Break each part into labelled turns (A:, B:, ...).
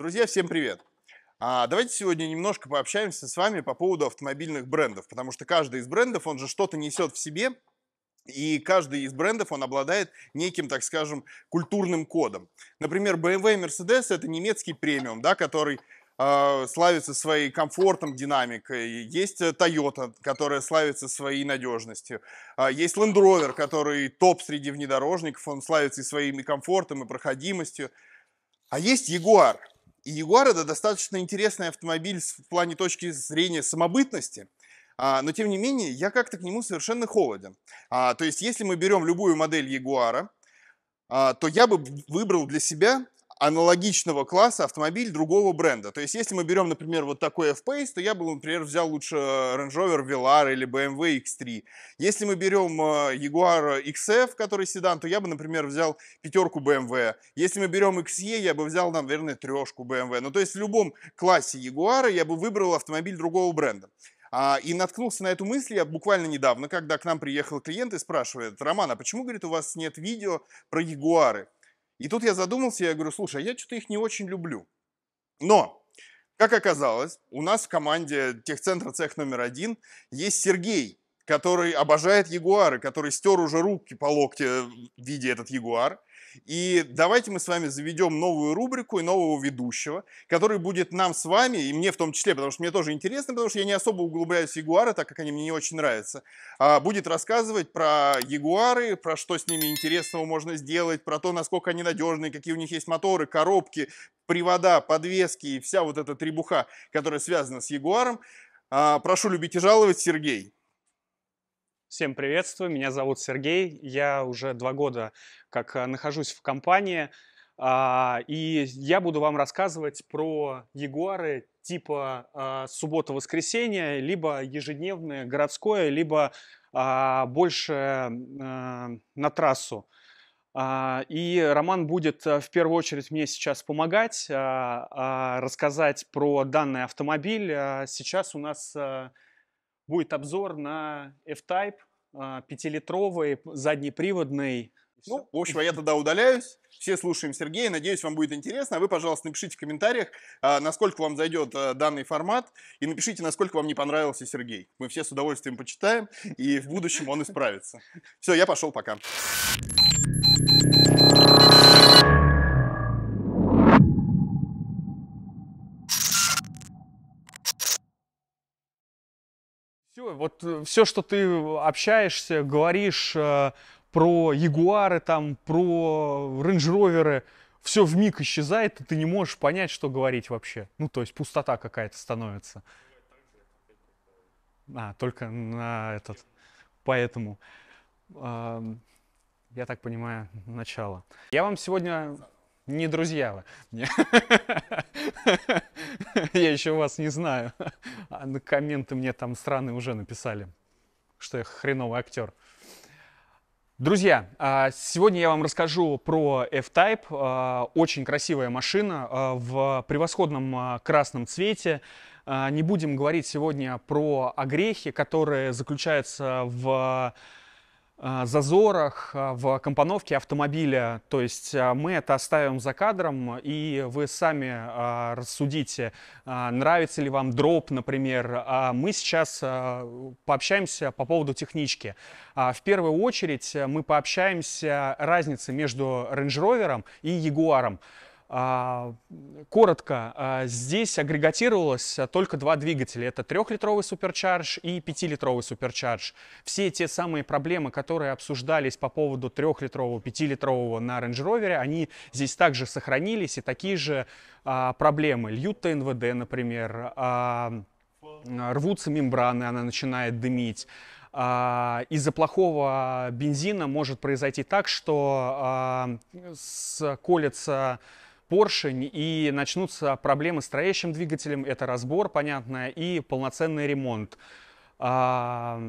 A: Друзья, всем привет! А, давайте сегодня немножко пообщаемся с вами по поводу автомобильных брендов, потому что каждый из брендов, он же что-то несет в себе, и каждый из брендов, он обладает неким, так скажем, культурным кодом. Например, BMW и Mercedes – это немецкий премиум, да, который а, славится своей комфортом, динамикой. Есть Toyota, которая славится своей надежностью. А, есть Land Rover, который топ среди внедорожников, он славится и своим комфортом, и проходимостью. А есть Jaguar, и Ягуар это достаточно интересный автомобиль в плане точки зрения самобытности, а, но тем не менее я как-то к нему совершенно холоден. А, то есть если мы берем любую модель Ягуара, то я бы выбрал для себя аналогичного класса автомобиль другого бренда. То есть, если мы берем, например, вот такой F-Pace, то я бы, например, взял лучше э, Range Rover Velar или BMW X3. Если мы берем э, Jaguar XF, который седан, то я бы, например, взял пятерку BMW. Если мы берем XE, я бы взял, наверное, трешку BMW. Ну, то есть в любом классе Jaguar я бы выбрал автомобиль другого бренда. А, и наткнулся на эту мысль я буквально недавно, когда к нам приехал клиент и спрашивает, Роман, а почему, говорит, у вас нет видео про ягуары? И тут я задумался, я говорю, слушай, а я что-то их не очень люблю. Но, как оказалось, у нас в команде техцентра цех номер один есть Сергей, который обожает ягуары, который стер уже руки по локте, в виде этот ягуар. И давайте мы с вами заведем новую рубрику и нового ведущего, который будет нам с вами, и мне в том числе, потому что мне тоже интересно, потому что я не особо углубляюсь в ягуары, так как они мне не очень нравятся, а будет рассказывать про ягуары, про что с ними интересного можно сделать, про то, насколько они надежные, какие у них есть моторы, коробки, привода, подвески и вся вот эта требуха, которая связана с ягуаром. А, прошу любить
B: и жаловать, Сергей. Всем приветствую, меня зовут Сергей, я уже два года как э, нахожусь в компании, а, и я буду вам рассказывать про Ягуары типа а, суббота-воскресенье, либо ежедневное городское, либо а, больше на трассу. И Роман будет э, в первую очередь мне сейчас помогать, рассказать про данный автомобиль. Сейчас у нас э, будет обзор на F-Type, а, пятилитровый, заднеприводный.
A: Ну, в общем, а я тогда удаляюсь. Все слушаем Сергея. Надеюсь, вам будет интересно. вы, пожалуйста, напишите в комментариях, а, насколько вам зайдет данный формат. И напишите, насколько вам не понравился Сергей. Мы все с удовольствием почитаем. И в будущем он исправится. Все, я пошел, пока.
B: такое. Вот э, все, что ты э, общаешься, говоришь э, про Ягуары, там, про Рейндж-Роверы, все в миг исчезает, и ты не можешь понять, что говорить вообще. Ну, то есть пустота какая-то становится. А, только на этот. Поэтому, э, я так понимаю, начало. Я вам сегодня не друзья вы. Я еще вас не знаю. А на ну, комменты мне там страны уже написали, что я хреновый актер. Друзья, а, сегодня я вам расскажу про F-Type. А, очень красивая машина а, в превосходном красном цвете. Не будем говорить сегодня про огрехи, которые заключаются в Э, зазорах, э, в компоновке автомобиля. То есть э, мы это оставим за кадром, и вы сами рассудите, нравится ли вам дроп, например. А мы сейчас пообщаемся по поводу технички. А в первую очередь мы пообщаемся разницы между Range Rover и Jaguar. А, коротко, а, здесь агрегатировалось а, только два двигателя. Это трехлитровый суперчардж и пятилитровый суперчардж. Все те самые проблемы, которые обсуждались по поводу трехлитрового, пятилитрового на Range Rover, они здесь также сохранились. И такие же проблемы. Льют ТНВД, например, рвутся мембраны, она начинает дымить из-за плохого бензина может произойти так, что колется поршень, и начнутся проблемы с троящим двигателем, это разбор, понятно, и полноценный ремонт. А,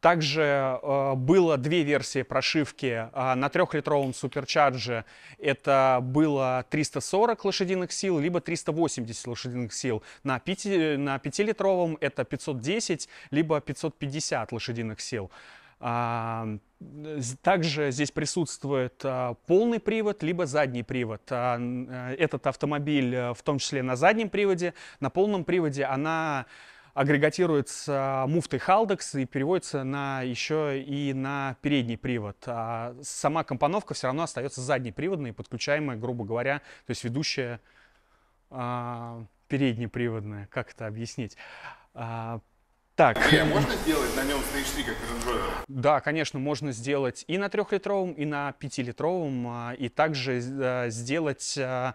B: также а, было две версии прошивки а, на трехлитровом суперчардже. Это было 340 лошадиных сил, либо 380 лошадиных сил. На, 5, на 5-литровом это 510, либо 550 лошадиных сил. А, также здесь присутствует а, полный привод, либо задний привод. А, э, этот автомобиль э, в том числе на заднем приводе. На полном приводе она агрегатируется муфтой Haldex и переводится на еще и на передний привод. А сама компоновка все равно остается заднеприводной, подключаемая, грубо говоря, то есть ведущая переднеприводная. Как это объяснить? Так. Илья, а можно сделать на нем стрички, как рейндж Да, конечно, можно сделать и на трехлитровом, и на пятилитровом, а, и также э, сделать а,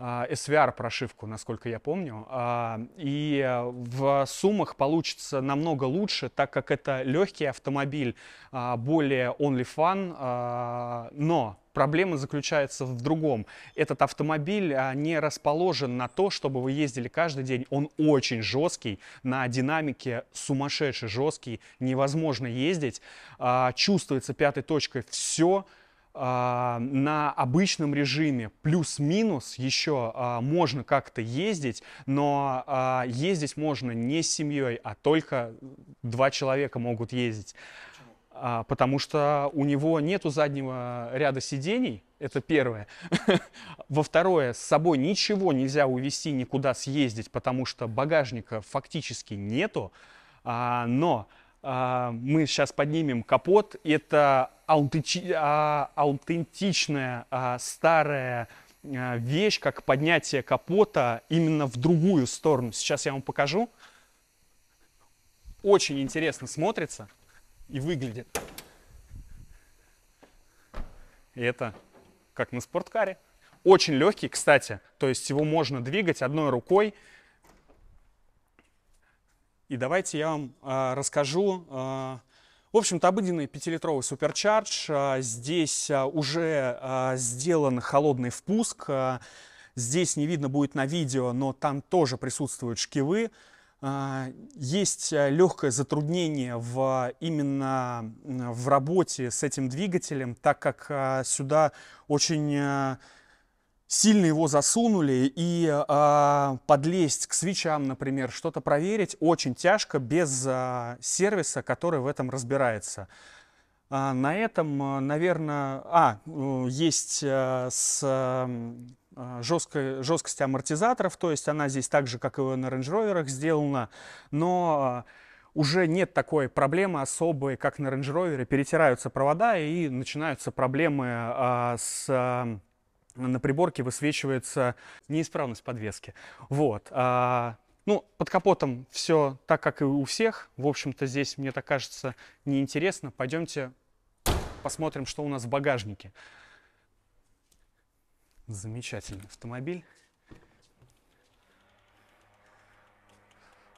B: а, SVR-прошивку, насколько я помню. А, и э, в суммах получится намного лучше, так как это легкий автомобиль, а, более only fun, но Проблема заключается в другом. Этот автомобиль не расположен на то, чтобы вы ездили каждый день. Он очень жесткий, на динамике сумасшедший жесткий, невозможно ездить. Чувствуется пятой точкой все, а, на обычном режиме плюс-минус еще а, можно как-то ездить, но а, ездить можно не с семьей, а только два человека могут ездить. А, потому что у него нету заднего ряда сидений, это первое. Во второе, с собой ничего нельзя увезти, никуда съездить, потому что багажника фактически нету. но мы сейчас поднимем капот. Это аутенти... а, аутентичная а, старая а, вещь, как поднятие капота именно в другую сторону. Сейчас я вам покажу. Очень интересно смотрится и выглядит. И это как на спорткаре. Очень легкий, кстати, то есть его можно двигать одной рукой. И давайте я вам э, расскажу а, в общем-то, обыденный 5-литровый суперчардж. А, здесь а, уже а, сделан холодный впуск. Здесь не видно будет на видео, но там тоже присутствуют шкивы. Есть легкое затруднение в, именно в работе с этим двигателем, так как сюда очень сильно его засунули, и э, подлезть к свечам, например, что-то проверить очень тяжко без э, сервиса, который в этом разбирается. Э, на этом, наверное, а, есть э, с э, жесткой, жесткость амортизаторов, то есть она здесь так же, как и на Range Rover сделана, но уже нет такой проблемы особой, как на Range Rover, перетираются провода и начинаются проблемы э, с на приборке высвечивается неисправность подвески. Вот. А, ну, под капотом все так, как и у всех. В общем-то, здесь, мне так кажется, неинтересно. Пойдемте посмотрим, что у нас в багажнике. Замечательный автомобиль.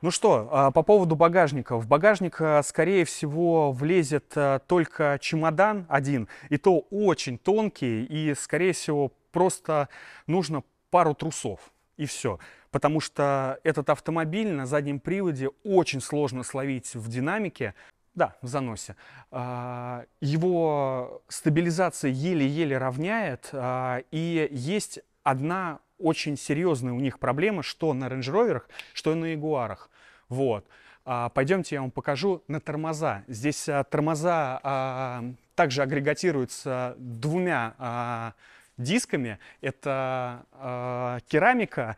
B: Ну что, а, по поводу багажника. В багажник, а, скорее всего, влезет а, только чемодан один, и то очень тонкий, и, скорее всего, просто нужно пару трусов и все. Потому что этот автомобиль на заднем приводе очень сложно словить в динамике. Да, в заносе. А, его стабилизация еле-еле равняет, а, и есть одна очень серьезная у них проблема, что на Range Rover, что и на Ягуарах. Вот. А, пойдемте, я вам покажу на тормоза. Здесь тормоза также агрегатируются двумя дисками. Это э, керамика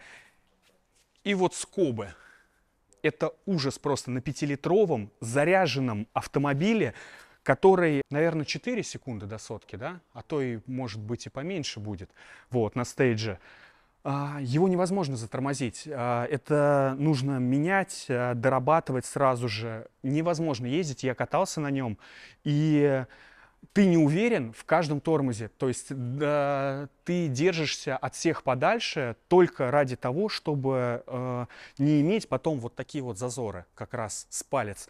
B: и вот скобы. Это ужас просто на пятилитровом заряженном автомобиле, который, наверное, 4 секунды до сотки, да? А то и, может быть, и поменьше будет вот на стейдже. А, его невозможно затормозить. А, это нужно менять, дорабатывать сразу же. Невозможно ездить. Я катался на нем, и ты не уверен в каждом тормозе. То есть да, ты держишься от всех подальше только ради того, чтобы э, не иметь потом вот такие вот зазоры как раз с палец.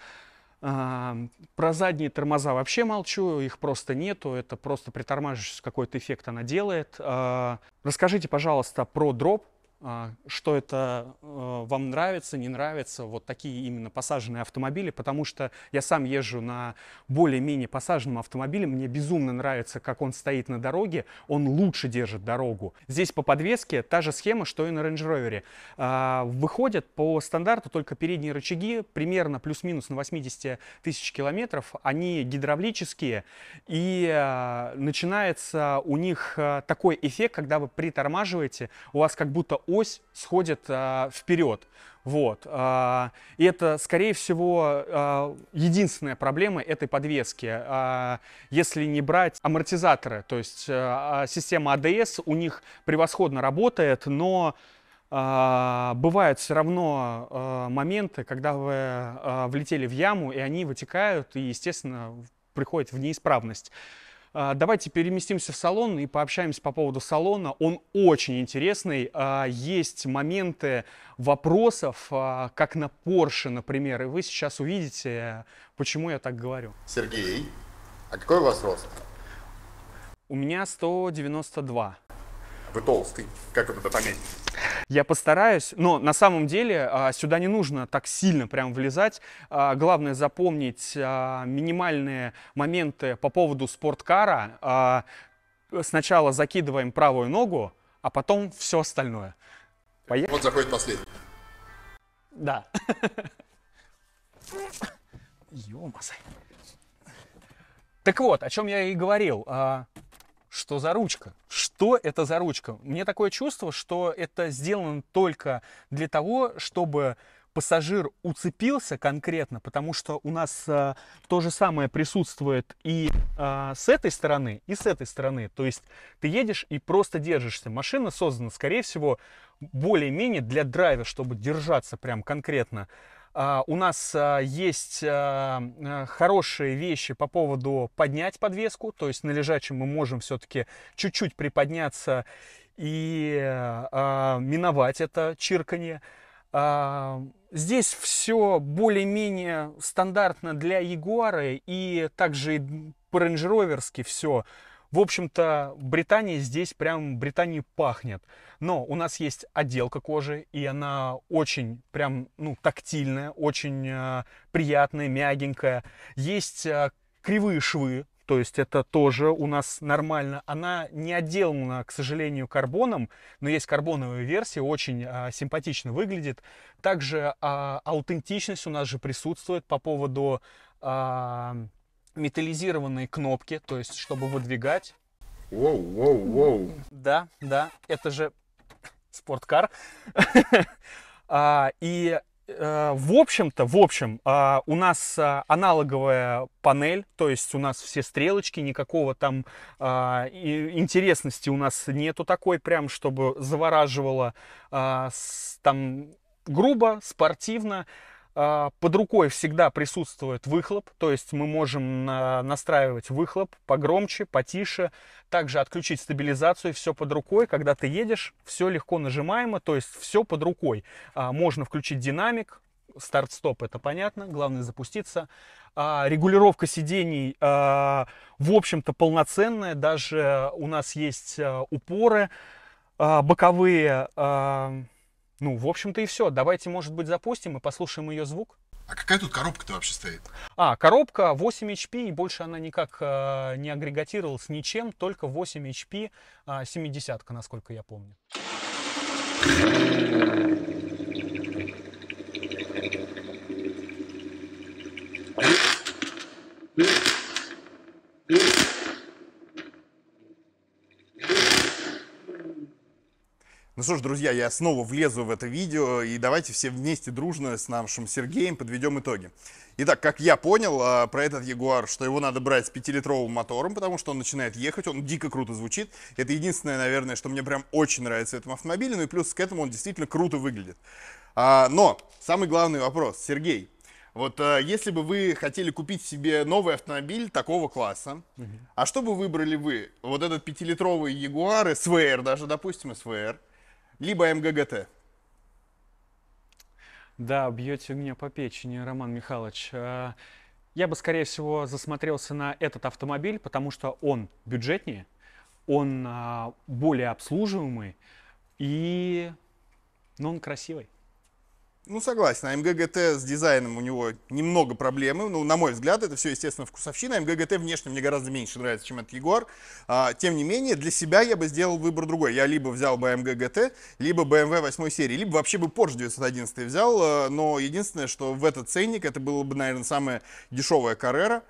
B: А, про задние тормоза вообще молчу, их просто нету, это просто притормаживаешь, какой-то эффект она делает. А, расскажите, пожалуйста, про дроп, а, что это э, вам нравится, не нравится, вот такие именно посаженные автомобили, потому что я сам езжу на более-менее посаженном автомобиле, мне безумно нравится, как он стоит на дороге, он лучше держит дорогу. Здесь по подвеске та же схема, что и на Range Rover. А, выходят по стандарту только передние рычаги, примерно плюс-минус на 80 тысяч километров, они гидравлические, и э, начинается у них э, такой эффект, когда вы притормаживаете, у вас как будто ось сходит а, вперед. Вот. А, и это, скорее всего, а, единственная проблема этой подвески. А, если не брать амортизаторы, то есть а, а система АДС у них превосходно работает, но а, бывают все равно а, моменты, когда вы а, влетели в яму, и они вытекают, и, естественно, приходит в неисправность. А, давайте переместимся в салон и пообщаемся по поводу салона. Он очень интересный. А, есть моменты вопросов, а, как на Porsche, например, и вы сейчас увидите, почему я так говорю.
A: Сергей, а какой у вас рост?
B: У меня 192.
A: Вы толстый. Как это пометить?
B: я постараюсь, но на самом деле а, сюда не нужно так сильно прям влезать. А, главное запомнить а, минимальные моменты по поводу спорткара. Сначала закидываем правую ногу, а потом все остальное.
A: Поехали. Вот заходит последний.
B: Да. ё Так вот, о чем я и говорил. что за ручка? что это за ручка. Мне такое чувство, что это сделано только для того, чтобы пассажир уцепился конкретно, потому что у нас а, то же самое присутствует и а, с этой стороны, и с этой стороны. То есть ты едешь и просто держишься. Машина создана, скорее всего, более-менее для драйва, чтобы держаться прям конкретно. А, у нас а, есть а, хорошие вещи по поводу поднять подвеску, то есть на лежачем мы можем все-таки чуть-чуть приподняться и миновать это чирканье. Здесь все более-менее стандартно для Ягуары и также и по Range все. В общем-то, Британия здесь прям Британии пахнет. Но у нас есть отделка кожи, и она очень прям, ну, тактильная, очень э, приятная, мягенькая. Есть э, кривые швы, то есть это тоже у нас нормально. Она не отделана, к сожалению, карбоном, но есть карбоновая версия, очень а, симпатично выглядит. Также а, аутентичность у нас же присутствует по поводу а, металлизированные кнопки, то есть чтобы выдвигать. Воу, воу, воу. Да, да, это же спорткар. А, и э, в общем-то, в общем, а, у нас а, аналоговая панель, то есть у нас все стрелочки, никакого там интересности у нас нету такой прям, чтобы завораживало там грубо, спортивно. А, под рукой всегда присутствует выхлоп, то есть мы можем настраивать выхлоп погромче, потише, также отключить стабилизацию, все под рукой. Когда ты едешь, все легко нажимаемо, то есть все под рукой. А, можно включить динамик, старт-стоп, это понятно, главное запуститься. А, регулировка сидений, в общем-то, полноценная, даже у нас есть упоры боковые, ну, в общем-то и все. Давайте, может быть, запустим и послушаем ее звук. А какая тут коробка-то вообще стоит? А, коробка 8 HP, и больше она никак э, не агрегатировалась ничем, только 8 HP э, 70 насколько я помню.
A: Ну что ж, друзья, я снова влезу в это видео, и давайте все вместе дружно с нашим Сергеем подведем итоги. Итак, как я понял а, про этот Ягуар, что его надо брать с 5-литровым мотором, потому что он начинает ехать, он дико круто звучит. Это единственное, наверное, что мне прям очень нравится в этом автомобиле, ну и плюс к этому он действительно круто выглядит. А, но самый главный вопрос, Сергей, вот а, если бы вы хотели купить себе новый автомобиль такого класса, угу. а что бы выбрали вы? Вот этот 5-литровый Ягуар, СВР даже, допустим, СВР, либо МГГТ.
B: Да, бьете меня по печени, Роман Михайлович. Э, я бы, скорее всего, засмотрелся на этот автомобиль, потому что он бюджетнее, он а, более обслуживаемый и... но ну, он красивый. Ну, согласен, а МГГТ с дизайном у него немного
A: проблемы. Ну, на мой взгляд, это все, естественно, вкусовщина. МГГТ внешне мне гораздо меньше нравится, чем этот Егор. А, тем не менее, для себя я бы сделал выбор другой. Я либо взял бы МГГТ, либо BMW 8 серии, либо вообще бы Porsche 911 взял. Э, но единственное, что в этот ценник это было бы, наверное, самая дешевая Carrera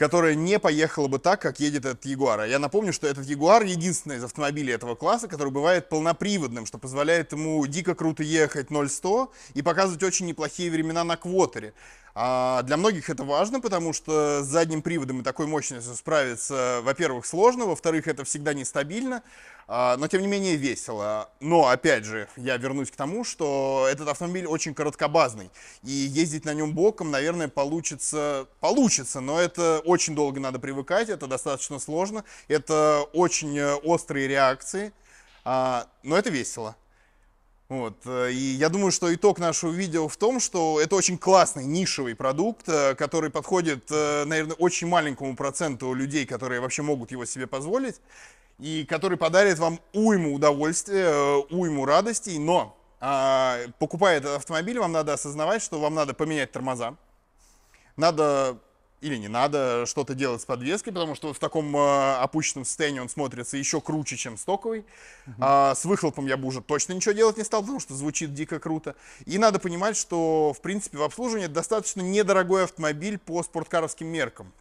A: которая не поехала бы так, как едет этот Ягуар. А я напомню, что этот Ягуар единственный из автомобилей этого класса, который бывает полноприводным, что позволяет ему дико круто ехать 0-100 и показывать очень неплохие времена на квотере. А для многих это важно, потому что с задним приводом и такой мощностью справиться, во-первых, сложно, во-вторых, это всегда нестабильно, а, но тем не менее весело. Но, опять же, я вернусь к тому, что этот автомобиль очень короткобазный, и ездить на нем боком, наверное, получится, получится, но это очень долго надо привыкать, это достаточно сложно, это очень э, острые реакции, а, но это весело. Вот. Э, и я думаю, что итог нашего видео в том, что это очень классный нишевый продукт, э, который подходит, э, наверное, очень маленькому проценту людей, которые вообще могут его себе позволить, и который подарит вам уйму удовольствия, уйму радостей, но а, покупая этот автомобиль, вам надо осознавать, что вам надо поменять тормоза, надо или не надо что-то делать с подвеской, потому что в таком э, опущенном состоянии он смотрится еще круче, чем стоковый. Uh-huh. А, с выхлопом я бы уже точно ничего делать не стал, потому что звучит дико круто. И надо понимать, что в принципе в обслуживании это достаточно недорогой автомобиль по спорткаровским меркам.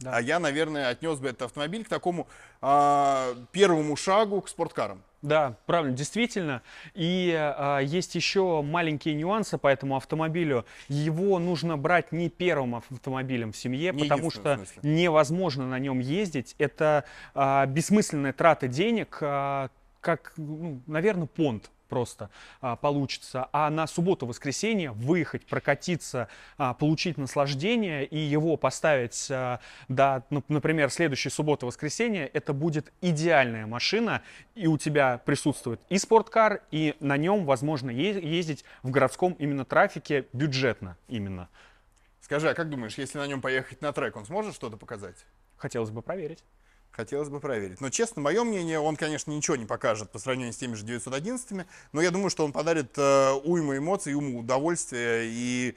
A: Да. А я, наверное, отнес бы этот автомобиль к такому э, первому шагу к спорткарам.
B: Да, правильно, действительно. И э, есть еще маленькие нюансы по этому автомобилю. Его нужно брать не первым автомобилем в семье, не потому что невозможно на нем ездить. Это э, а, бессмысленная трата денег. Э, как, ну, наверное, понт просто а, получится, а на субботу-воскресенье выехать, прокатиться, а, получить наслаждение и его поставить а, до, ну, например, следующей субботы-воскресенье, это будет идеальная машина, и у тебя присутствует и спорткар, и на нем возможно ездить в городском именно трафике бюджетно именно.
A: Скажи, а как думаешь, если на нем поехать на трек, он сможет что-то показать? Хотелось бы проверить. Хотелось бы проверить. Но, честно, мое мнение, он, конечно, ничего не покажет по сравнению с теми же 911, но я думаю, что он подарит э, уйму эмоций, уйму удовольствия и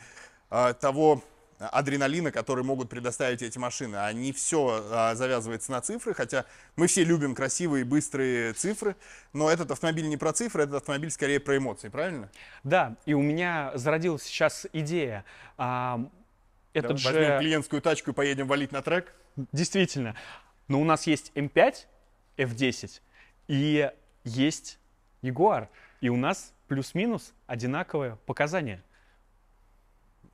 A: э, того адреналина, который могут предоставить эти машины. Они все а, э, завязывается на цифры, хотя мы все любим красивые, быстрые цифры, но этот автомобиль не про цифры, этот автомобиль скорее про эмоции,
B: правильно? Да, и у меня зародилась сейчас идея. А, этот да, же... клиентскую тачку и поедем валить на трек? Действительно. Но у нас есть M5, F10 и есть Jaguar. И у нас плюс-минус одинаковые показания.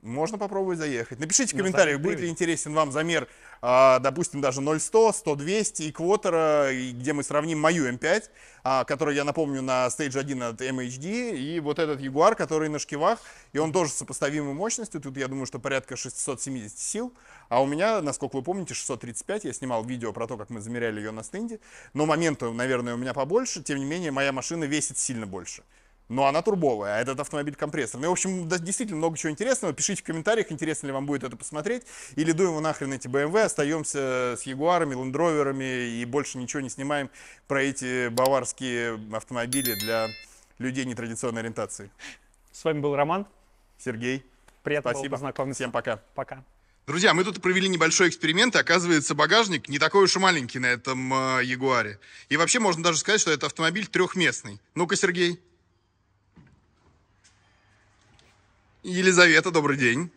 B: Можно попробовать заехать. Напишите в ну, комментариях, будет ли
A: интересен вам замер, а, допустим, даже 0100, 100, 200 и квотера, где мы сравним мою М5, эм а, которую я напомню на Stage 1 от MHD, эм и вот этот Jaguar, который на шкивах, и он тоже с сопоставимой мощностью, тут я думаю, что порядка 670 сил, а у меня, насколько вы помните, 635, я снимал видео про то, как мы замеряли ее на стенде, но момента, наверное, у меня побольше, тем не менее, моя машина весит сильно больше но она турбовая, а этот автомобиль компрессорный. Ну, в общем, да, действительно много чего интересного. Пишите в комментариях, интересно ли вам будет это посмотреть. Или дуем нахрен эти BMW, остаемся с Ягуарами, Лендроверами и больше ничего не снимаем про эти баварские автомобили для людей нетрадиционной
B: ориентации. С вами был Роман. Сергей. Приятно Спасибо. было познакомиться. Всем пока. Пока.
A: Друзья, мы тут провели небольшой эксперимент, и оказывается, багажник не такой уж и маленький на этом э, И вообще можно даже сказать, что это автомобиль трехместный. Ну-ка, Сергей. Елизавета, добрый день.